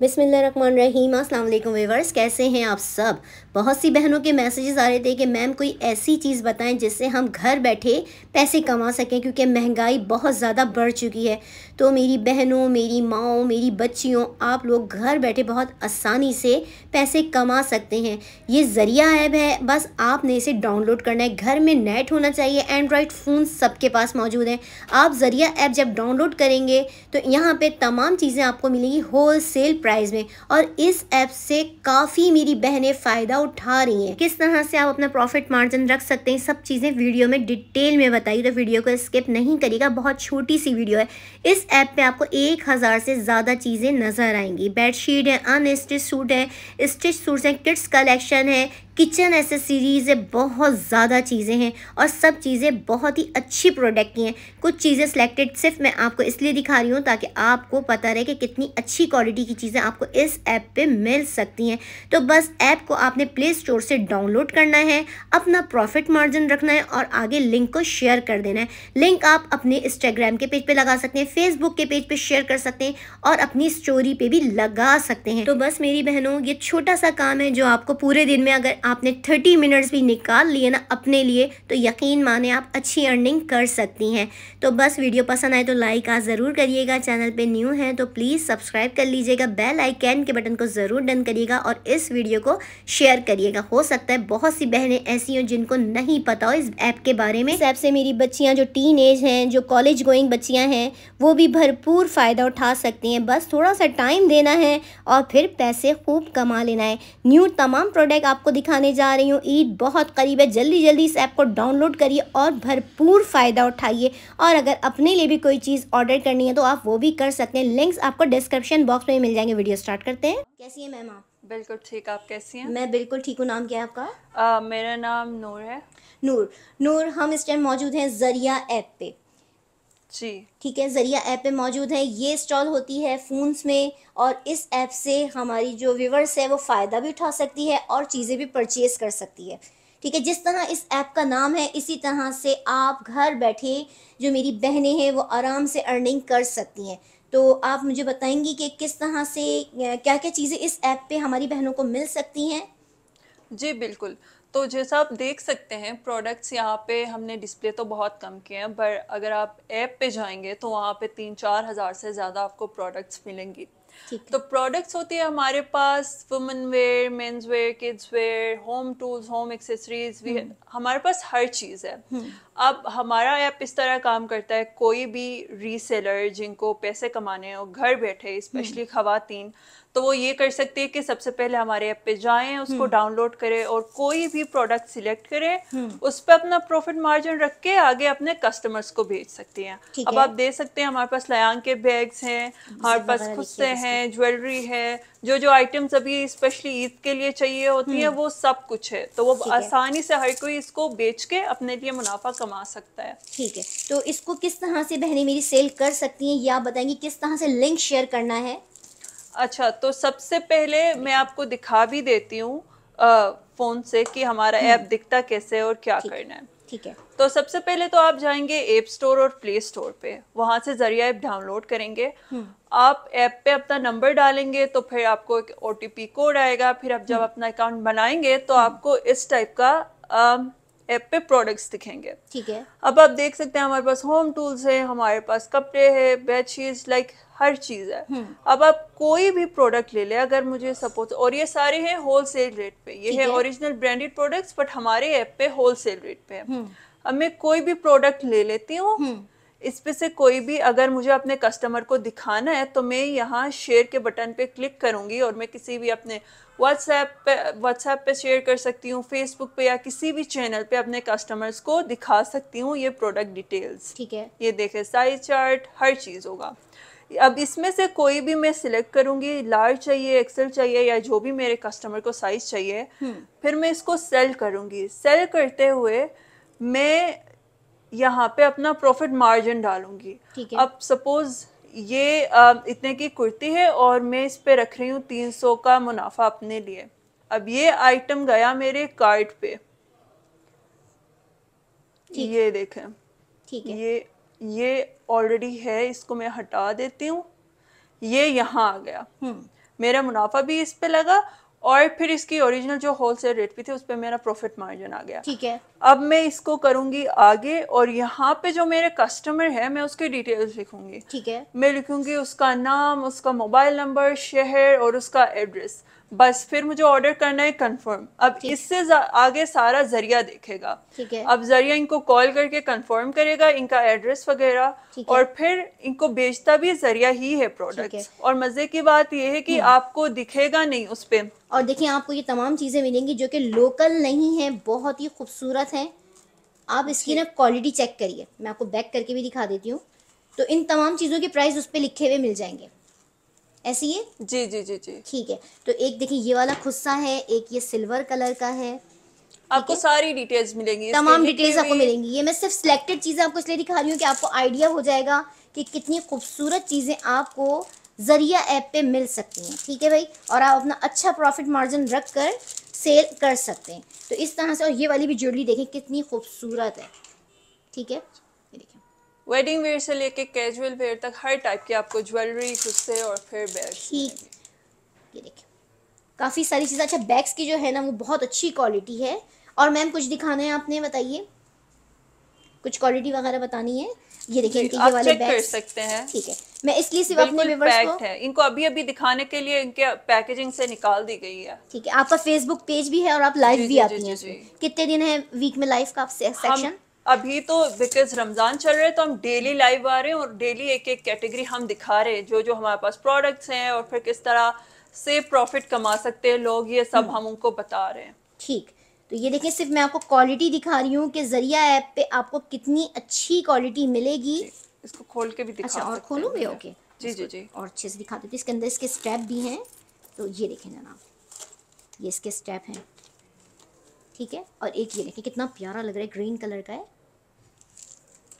बिसमीम अल्लाम वेवर्स कैसे हैं आप सब बहुत सी बहनों के मैसेजेस आ रहे थे कि मैम कोई ऐसी चीज़ बताएं जिससे हम घर बैठे पैसे कमा सकें क्योंकि महंगाई बहुत ज़्यादा बढ़ चुकी है तो मेरी बहनों मेरी माओ मेरी बच्चियों आप लोग घर बैठे बहुत आसानी से पैसे कमा सकते हैं ये ज़रिया ऐप है बस आपने इसे डाउनलोड करना है घर में नेट होना चाहिए एंड्रॉयड फ़ोन सबके पास मौजूद हैं आप ज़रिया ऐप जब डाउनलोड करेंगे तो यहाँ पर तमाम चीज़ें आपको मिलेंगी होल सेल प्राइस में और इस ऐप से काफ़ी मेरी बहनें फ़ायदा उठा रही हैं किस तरह से आप अपना प्रॉफिट मार्जिन रख सकते हैं सब चीज़ें वीडियो में डिटेल में बताई तो वीडियो को स्किप नहीं करेगा बहुत छोटी सी वीडियो है इस ऐप पे आपको एक हज़ार से ज़्यादा चीज़ें नज़र आएंगी बेडशीट है अनस्टिच सूट है स्टिच सूट है किड्स कलेक्शन है किचन एसेसरीज़ बहुत ज़्यादा चीज़ें हैं और सब चीज़ें बहुत ही अच्छी प्रोडक्ट की हैं कुछ चीज़ें सिलेक्टेड सिर्फ मैं आपको इसलिए दिखा रही हूँ ताकि आपको पता रहे कि कितनी अच्छी क्वालिटी की चीज़ें आपको इस ऐप पे मिल सकती हैं तो बस ऐप को आपने प्ले स्टोर से डाउनलोड करना है अपना प्रॉफिट मार्जिन रखना है और आगे लिंक को शेयर कर देना है लिंक आप अपने इंस्टाग्राम के पेज पर पे लगा सकते हैं फेसबुक के पेज पर पे शेयर कर सकते हैं और अपनी स्टोरी पर भी लगा सकते हैं तो बस मेरी बहनों ये छोटा सा काम है जो आपको पूरे दिन में अगर आपने थर्टी मिनट्स भी निकाल लिए ना अपने लिए तो यकीन माने आप अच्छी अर्निंग कर सकती हैं तो बस वीडियो पसंद आए तो लाइक आज ज़रूर करिएगा चैनल पे न्यू हैं तो प्लीज़ सब्सक्राइब कर लीजिएगा बेल आइकन के बटन को ज़रूर डन करिएगा और इस वीडियो को शेयर करिएगा हो सकता है बहुत सी बहनें ऐसी हों जिनको नहीं पता हो इस ऐप के बारे में इस ऐप से मेरी बच्चियाँ जो टीन एज हैं जो कॉलेज गोइंग बच्चियाँ हैं वो भी भरपूर फ़ायदा उठा सकती हैं बस थोड़ा सा टाइम देना है और फिर पैसे खूब कमा लेना है न्यू तमाम प्रोडक्ट आपको दिखा दिखाने जा रही हूँ ईद बहुत करीब है जल्दी जल्दी इस ऐप को डाउनलोड करिए और भरपूर फ़ायदा उठाइए और अगर अपने लिए भी कोई चीज़ ऑर्डर करनी है तो आप वो भी कर सकते हैं लिंक्स आपको डिस्क्रिप्शन बॉक्स में मिल जाएंगे वीडियो स्टार्ट करते हैं कैसी है मैम आप बिल्कुल ठीक आप कैसी हैं मैं बिल्कुल ठीक हूँ नाम क्या है आपका आ, मेरा नाम नूर है नूर नूर हम इस टाइम मौजूद हैं जरिया ऐप पे जी ठीक है जरिया ऐप पे मौजूद है ये इंस्टॉल होती है फ़ोन्स में और इस ऐप से हमारी जो व्यूवर्स है वो फ़ायदा भी उठा सकती है और चीज़ें भी परचेज कर सकती है ठीक है जिस तरह इस ऐप का नाम है इसी तरह से आप घर बैठे जो मेरी बहनें हैं वो आराम से अर्निंग कर सकती हैं तो आप मुझे बताएंगी कि किस तरह से क्या क्या चीज़ें इस ऐप पे हमारी बहनों को मिल सकती हैं जी बिल्कुल तो जैसा आप देख सकते हैं प्रोडक्ट्स यहाँ पे हमने डिस्प्ले तो बहुत कम किए हैं पर अगर आप ऐप पे जाएंगे तो वहाँ पे तीन चार हज़ार से ज़्यादा आपको प्रोडक्ट्स मिलेंगी तो प्रोडक्ट्स होती है हमारे पास women wear men's wear kids wear home tools home accessories भी हमारे पास हर चीज़ है हम्म। अब हमारा ऐप इस तरह काम करता है कोई भी रीसेलर जिनको पैसे कमाने और घर बैठे स्पेशली हम्म। खातन तो वो ये कर सकते हैं कि सबसे पहले हमारे ऐप पे जाएं उसको डाउनलोड हम्म। करें और कोई भी प्रोडक्ट सिलेक्ट करें हम्म। उस पर अपना प्रॉफिट मार्जिन रख के आगे अपने कस्टमर्स को भेज सकती हैं अब है। आप देख सकते हैं हमारे पास लयांग के बैग्स हैं हमारे पास खुस्से हैं ज्वेलरी है जो जो आइटम्स अभी स्पेशली ईद के लिए चाहिए होती है हम्म। वो सब कुछ है तो वो आसानी से हर कोई इसको बेच के अपने लिए मुनाफा कमा सकता है ठीक है तो इसको किस तरह से बहनी मेरी सेल कर सकती हैं या बताएंगे किस तरह से लिंक शेयर करना है अच्छा तो सबसे पहले मैं आपको दिखा भी देती हूँ फ़ोन से कि हमारा हम्म। ऐप दिखता कैसे है और क्या करना है ठीक है तो सबसे पहले तो आप जाएंगे ऐप स्टोर और प्ले स्टोर पे वहां से जरिया ऐप डाउनलोड करेंगे हम्म। आप ऐप पे अपना नंबर डालेंगे तो फिर आपको एक ओ कोड आएगा फिर आप जब हम्म। अपना अकाउंट बनाएंगे तो आपको इस टाइप का ऐप पे प्रोडक्ट्स दिखेंगे ठीक है अब आप देख सकते हैं हमारे पास होम टूल्स है हमारे पास कपड़े है बेडशीट लाइक हर चीज़ है हम्म। अब आप कोई भी प्रोडक्ट ले लें अगर मुझे सपोज और ये सारे हैं होलसेल रेट पे ये है ओरिजिनल ब्रांडेड प्रोडक्ट्स बट हमारे ऐप पे होलसेल रेट पे है हम्म। अब मैं कोई भी प्रोडक्ट ले लेती हूँ हम्म। इसपे से कोई भी अगर मुझे अपने कस्टमर को दिखाना है तो मैं यहाँ शेयर के बटन पे क्लिक करूंगी और मैं किसी भी अपने व्हाट्सएप पे व्हाट्सएप पे शेयर कर सकती हूँ फेसबुक पे या किसी भी चैनल पे अपने कस्टमर्स को दिखा सकती हूँ ये प्रोडक्ट डिटेल्स ठीक है ये देखे साइज चार्ट हर चीज़ होगा अब इसमें से कोई भी मैं सिलेक्ट करूंगी लार्ज चाहिए एक्सेल चाहिए या जो भी मेरे कस्टमर को साइज चाहिए हम्म। फिर मैं इसको सेल करूंगी सेल करते हुए मैं यहाँ पे अपना प्रॉफिट मार्जिन डालूंगी अब सपोज ये इतने की कुर्ती है और मैं इस पे रख रही हूँ तीन सौ का मुनाफा अपने लिए अब ये आइटम गया मेरे कार्ट पे ये देखें ये ये ऑलरेडी है इसको मैं हटा देती हूँ ये यहाँ आ गया हम्म। मेरा मुनाफा भी इस पे लगा और फिर इसकी ओरिजिनल जो होलसेल रेट भी थी उस पर मेरा प्रॉफिट मार्जिन आ गया ठीक है अब मैं इसको करूंगी आगे और यहाँ पे जो मेरे कस्टमर है मैं उसकी डिटेल्स लिखूंगी ठीक है मैं लिखूंगी उसका नाम उसका मोबाइल नंबर शहर और उसका एड्रेस बस फिर मुझे ऑर्डर करना है कंफर्म अब इससे आगे सारा जरिया देखेगा ठीक है अब जरिया इनको कॉल करके कंफर्म करेगा इनका एड्रेस वगैरह और फिर इनको बेचता भी जरिया ही है प्रोडक्ट और मजे की बात यह है कि हम्म। आपको दिखेगा नहीं उस पर और देखिए आपको ये तमाम चीज़ें मिलेंगी जो कि लोकल नहीं है बहुत ही खूबसूरत है आप इसकी ना क्वालिटी चेक करिए मैं आपको बैक करके भी दिखा देती हूँ तो इन तमाम चीज़ों के प्राइस उस पर लिखे हुए मिल जाएंगे ऐसी ये जी जी जी जी ठीक है तो एक देखिए ये वाला खुस्सा है एक ये सिल्वर कलर का है आपको सारी डिटेल्स मिलेंगी तमाम डिटेल्स आपको मिलेंगी ये मैं सिर्फ सिलेक्टेड चीज़ें आपको इसलिए दिखा रही हूँ कि आपको आइडिया हो जाएगा कि कितनी खूबसूरत चीज़ें आपको जरिया ऐप पे मिल सकती हैं ठीक है भाई और आप अपना अच्छा प्रॉफिट मार्जिन रख कर सेल कर सकते हैं तो इस तरह से और ये वाली भी ज्वेलरी देखें कितनी खूबसूरत है ठीक है वेडिंग वेयर से लेके कैजुअल वेयर तक हर टाइप की आपको ज्वेलरी खुद और फिर बैग्स ठीक ये देखिए काफ़ी सारी चीज़ें अच्छा बैग्स की जो है ना वो बहुत अच्छी क्वालिटी है और मैम कुछ दिखाना है आपने बताइए कुछ क्वालिटी वगैरह बतानी है ये देखिए इनके ये वाले बैग कर सकते हैं ठीक है मैं इसलिए सिर्फ अपने व्यूवर्स को है इनको अभी अभी दिखाने के लिए इनके पैकेजिंग से निकाल दी गई है ठीक है आपका फेसबुक पेज भी है और आप लाइव भी आती हैं कितने दिन है वीक में लाइव का सेक्शन अभी तो बिकॉज रमज़ान चल रहा है तो हम डेली लाइव आ रहे हैं और डेली एक एक कैटेगरी हम दिखा रहे हैं जो जो हमारे पास प्रोडक्ट्स हैं और फिर किस तरह से प्रॉफिट कमा सकते हैं लोग ये सब हम्म। हम उनको बता रहे हैं ठीक तो ये देखिए सिर्फ मैं आपको क्वालिटी दिखा रही हूँ कि जरिया ऐप पे आपको कितनी अच्छी क्वालिटी मिलेगी इसको खोल के भी दिखा अच्छा और भी ओके जी जी जी और अच्छे से दिखा देती इसके अंदर इसके स्टेप भी हैं तो ये देखें जनाब ये इसके स्टेप हैं ठीक है और एक ये देखें कितना प्यारा लग रहा है ग्रीन कलर का है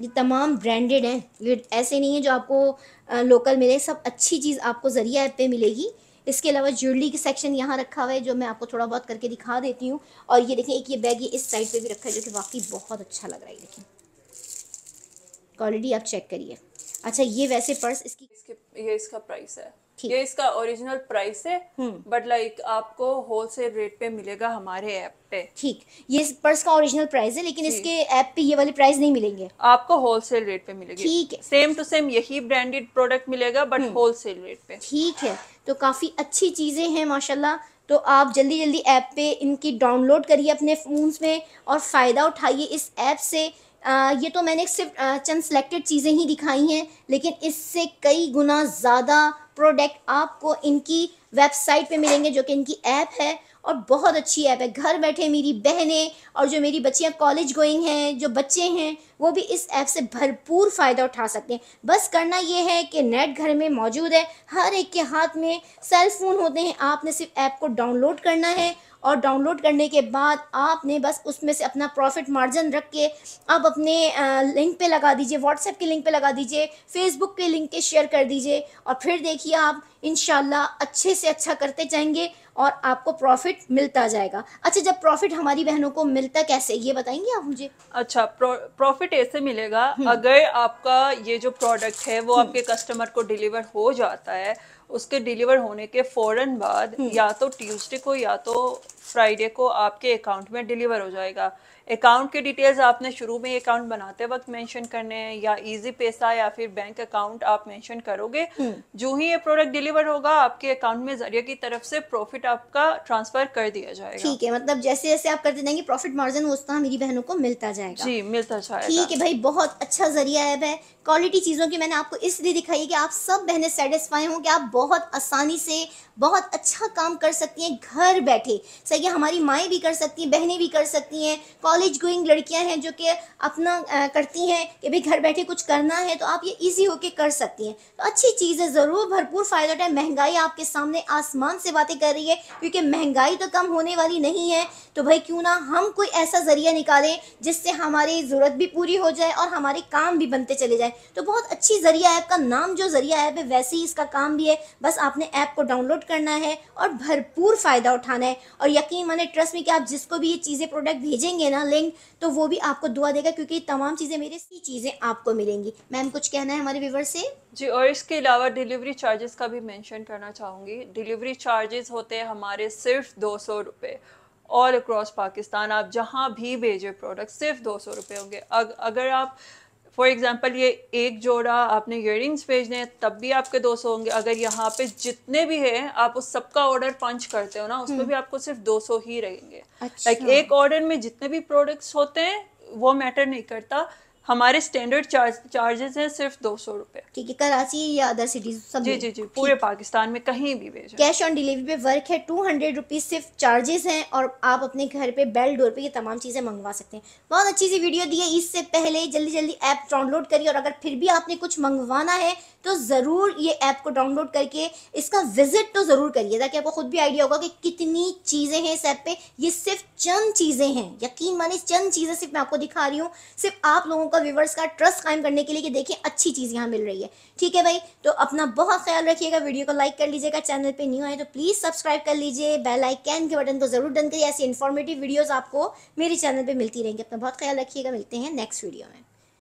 ये तमाम ब्रांडेड हैं ये ऐसे नहीं है जो आपको लोकल मिले सब अच्छी चीज़ आपको ज़रिया ऐप पे मिलेगी इसके अलावा ज्वेलरी के सेक्शन यहाँ रखा हुआ है जो मैं आपको थोड़ा बहुत करके दिखा देती हूँ और ये देखें एक ये बैग ये इस साइड पे भी रखा है जो कि वाकई बहुत अच्छा लग रहा है देखें क्वालिटी आप चेक करिए अच्छा ये वैसे पर्स इसकी इसके ये इसका प्राइस है ये इसका ओरिजिनल प्राइस है बट हम्म। लाइक आपको होलसेल रेट पे मिलेगा हमारे ऐप पे ठीक ये पर्स का ओरिजिनल प्राइस है लेकिन इसके ऐप पे ये वाले प्राइस नहीं मिलेंगे आपको होलसेल रेट पे मिलेगा ठीक है सेम टू सेम यही ब्रांडेड प्रोडक्ट मिलेगा बट होलसेल रेट पे ठीक है तो काफी अच्छी चीजें हैं माशाल्लाह तो आप जल्दी जल्दी ऐप पे इनकी डाउनलोड करिए अपने फ़ोन में और फ़ायदा उठाइए इस ऐप से आ, ये तो मैंने सिर्फ चंद सिलेक्टेड चीज़ें ही दिखाई हैं लेकिन इससे कई गुना ज़्यादा प्रोडक्ट आपको इनकी वेबसाइट पे मिलेंगे जो कि इनकी ऐप है और बहुत अच्छी ऐप है घर बैठे मेरी बहनें और जो मेरी बच्चियाँ कॉलेज गोइंग हैं जो बच्चे हैं वो भी इस ऐप से भरपूर फ़ायदा उठा सकते हैं बस करना ये है कि नेट घर में मौजूद है हर एक के हाथ में सेल फ़ोन होते हैं आपने सिर्फ ऐप को डाउनलोड करना है और डाउनलोड करने के बाद आपने बस उसमें से अपना प्रॉफिट मार्जिन रख के आप अपने लिंक पे लगा दीजिए व्हाट्सएप के लिंक पे लगा दीजिए फेसबुक के लिंक के शेयर कर दीजिए और फिर देखिए आप इन अच्छे से अच्छा करते जाएंगे और आपको प्रॉफिट मिलता जाएगा अच्छा जब प्रॉफिट हमारी बहनों को मिलता कैसे ये बताएंगे आप मुझे अच्छा प्रॉफिट ऐसे मिलेगा हम्म। अगर आपका ये जो प्रोडक्ट है वो हम्म। आपके कस्टमर को डिलीवर हो जाता है उसके डिलीवर होने के फौरन बाद हम्म। या तो ट्यूसडे को या तो फ्राइडे को आपके अकाउंट में डिलीवर हो जाएगा अकाउंट के डिटेल्स आपने शुरू में अकाउंट बनाते वक्त मेंशन करने हैं या इजी पैसा या फिर बैंक अकाउंट आप मेंशन करोगे हम्म। जो ही ये प्रोडक्ट डिलीवर होगा आपके अकाउंट में जरिए की तरफ से प्रॉफिट आपका ट्रांसफर कर दिया जाएगा ठीक है मतलब जैसे जैसे आप करते जाएंगे प्रॉफिट मार्जिन उतना मेरी बहनों को मिलता जाएगा जी मिलता जाएगा ठीक है भाई बहुत अच्छा जरिया है भाई क्वालिटी चीज़ों की मैंने आपको इसलिए दिखाई की कि आप सब बहनें सेटिस्फाई हों कि आप बहुत आसानी से बहुत अच्छा काम कर सकती हैं घर बैठे सर कि हमारी माएँ भी कर सकती हैं बहनें भी कर सकती हैं कॉलेज गोइंग लड़कियाँ हैं जो कि अपना आ, करती हैं कि भाई घर बैठे कुछ करना है तो आप ये ईजी होकर कर सकती हैं तो अच्छी चीज़ है ज़रूर भरपूर फ़ायदा है महंगाई आपके सामने आसमान से बातें कर रही है क्योंकि महंगाई तो कम होने वाली नहीं है तो भाई क्यों ना हम कोई ऐसा ज़रिया निकालें जिससे हमारी ज़रूरत भी पूरी हो जाए और हमारे काम भी बनते चले जाए तो बहुत अच्छी ज़रिया ऐप का नाम जो ज़रिया ऐप है वैसे ही इसका काम भी है बस आपने ऐप को डाउनलोड करना है और भरपूर फ़ायदा उठाना है और यकीन माने ट्रस्ट में कि आप जिसको भी ये चीज़ें प्रोडक्ट भेजेंगे ना लिंक तो वो भी आपको दुआ देगा क्योंकि तमाम चीज़ें मेरे सी चीज़ें आपको मिलेंगी मैम कुछ कहना है हमारे व्यूवर से जी और इसके अलावा डिलीवरी चार्जेस का भी मेंशन करना चाहूँगी डिलीवरी चार्जेस होते हैं हमारे सिर्फ दो सौ रुपये ऑल अक्रॉस पाकिस्तान आप जहाँ भी भेजें प्रोडक्ट सिर्फ दो सौ रुपये होंगे अग, अगर आप फॉर एग्जाम्पल ये एक जोड़ा आपने इयर भेजने हैं तब भी आपके दो सौ होंगे अगर यहाँ पे जितने भी है आप उस सबका ऑर्डर पंच करते हो ना उसमें हम्म। भी आपको सिर्फ दो सौ ही रहेंगे अच्छा। like, एक ऑर्डर में जितने भी प्रोडक्ट्स होते हैं वो मैटर नहीं करता हमारे स्टैंडर्ड चार्ज चार्जेस हैं सिर्फ दो सौ रुपए ठीक है कराची या अदर सिटीज सब जी जी जी पूरे पाकिस्तान में कहीं भी भेजें कैश ऑन डिलीवरी पे वर्क है टू हंड्रेड रुपीज़ सिर्फ चार्जेस हैं और आप अपने घर पे बेल डोर पे ये तमाम चीज़ें मंगवा सकते हैं बहुत अच्छी सी वीडियो दी है इससे पहले जल्दी जल्दी ऐप डाउनलोड करिए और अगर फिर भी आपने कुछ मंगवाना है तो ज़रूर ये ऐप को डाउनलोड करके इसका विजिट तो ज़रूर करिए ताकि आपको खुद भी आइडिया होगा कि कितनी चीज़ें हैं इस ऐप पे ये सिर्फ चंद चीज़ें हैं यकीन माने चंद चीज़ें सिर्फ मैं आपको दिखा रही हूँ सिर्फ आप लोगों ऊपर व्यूवर्स का ट्रस्ट कायम करने के लिए कि देखिए अच्छी चीज़ यहाँ मिल रही है ठीक है भाई तो अपना बहुत ख्याल रखिएगा वीडियो को लाइक कर लीजिएगा चैनल पे न्यू आए तो प्लीज़ सब्सक्राइब कर लीजिए बेल आइकन के बटन को जरूर डन करिए ऐसी इन्फॉर्मेटिव वीडियोज़ आपको मेरे चैनल पर मिलती रहेंगी अपना बहुत ख्याल रखिएगा मिलते हैं नेक्स्ट वीडियो में